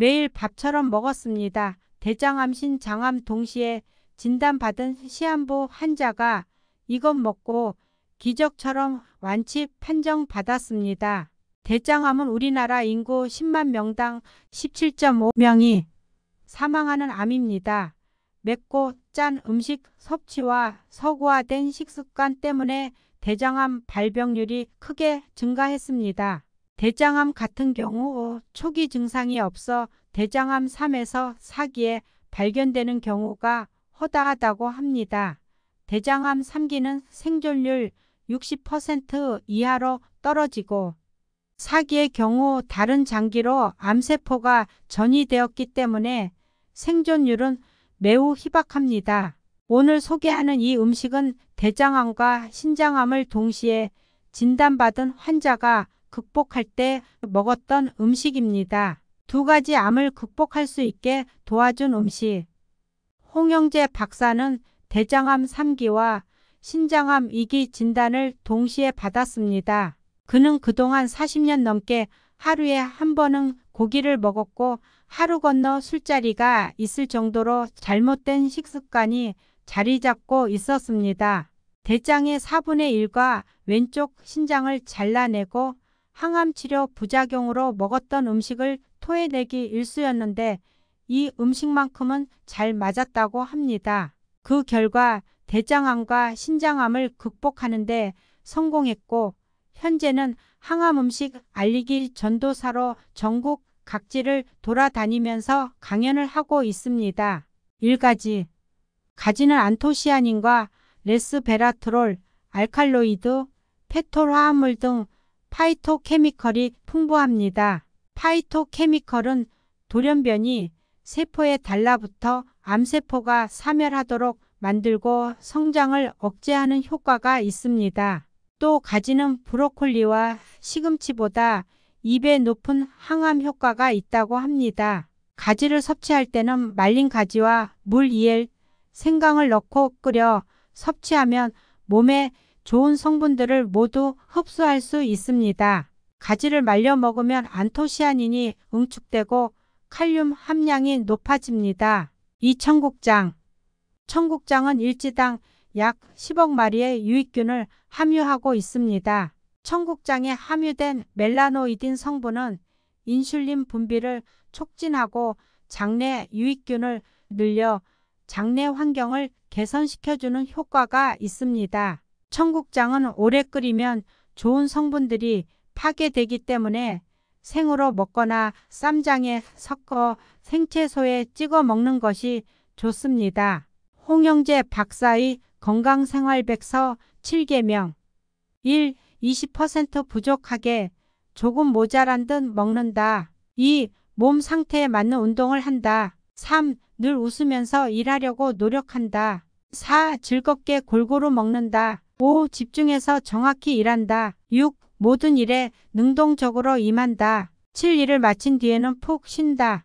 매일 밥처럼 먹었습니다. 대장암신 장암 동시에 진단받은 시한부 환자가 이것 먹고 기적처럼 완치 판정받았습니다. 대장암은 우리나라 인구 10만 명당 17.5명이 사망하는 암입니다. 맵고 짠 음식 섭취와 서구화된 식습관 때문에 대장암 발병률이 크게 증가했습니다. 대장암 같은 경우 초기 증상이 없어 대장암 3에서 4기에 발견되는 경우가 허다하다고 합니다. 대장암 3기는 생존율 60% 이하로 떨어지고 4기의 경우 다른 장기로 암세포가 전이되었기 때문에 생존율은 매우 희박합니다. 오늘 소개하는 이 음식은 대장암과 신장암을 동시에 진단받은 환자가 극복할 때 먹었던 음식입니다. 두 가지 암을 극복할 수 있게 도와준 음식. 홍영재 박사는 대장암 3기와 신장암 2기 진단을 동시에 받았습니다. 그는 그동안 40년 넘게 하루에 한 번은 고기를 먹었고 하루 건너 술자리가 있을 정도로 잘못된 식습관이 자리 잡고 있었습니다. 대장의 4분의 1과 왼쪽 신장을 잘라내고 항암치료 부작용으로 먹었던 음식을 토해내기 일쑤였는데 이 음식만큼은 잘 맞았다고 합니다. 그 결과 대장암과 신장암을 극복하는데 성공했고 현재는 항암 음식 알리기 전도사로 전국 각지를 돌아다니면서 강연을 하고 있습니다. 1가지 가지는 안토시아닌과 레스베라트롤, 알칼로이드, 페토 화합물 등 파이토케미컬이 풍부합니다. 파이토케미컬은 돌연변이 세포에 달라붙어 암세포가 사멸하도록 만들고 성장을 억제하는 효과가 있습니다. 또 가지는 브로콜리와 시금치보다 입에 높은 항암 효과가 있다고 합니다. 가지를 섭취할 때는 말린 가지와 물 2L, 생강을 넣고 끓여 섭취하면 몸에 좋은 성분들을 모두 흡수할 수 있습니다. 가지를 말려 먹으면 안토시아닌이 응축되고 칼륨 함량이 높아집니다. 이 청국장 청국장은 일지당 약 10억 마리의 유익균을 함유하고 있습니다. 청국장에 함유된 멜라노이딘 성분은 인슐린 분비를 촉진하고 장내 유익균을 늘려 장내 환경을 개선시켜주는 효과가 있습니다. 청국장은 오래 끓이면 좋은 성분들이 파괴되기 때문에 생으로 먹거나 쌈장에 섞어 생채소에 찍어 먹는 것이 좋습니다. 홍영재 박사의 건강생활백서 7개명 1. 20% 부족하게 조금 모자란 듯 먹는다. 2. 몸 상태에 맞는 운동을 한다. 3. 늘 웃으면서 일하려고 노력한다. 4. 즐겁게 골고루 먹는다. 5. 집중해서 정확히 일한다. 6. 모든 일에 능동적으로 임한다. 7. 일을 마친 뒤에는 푹 쉰다.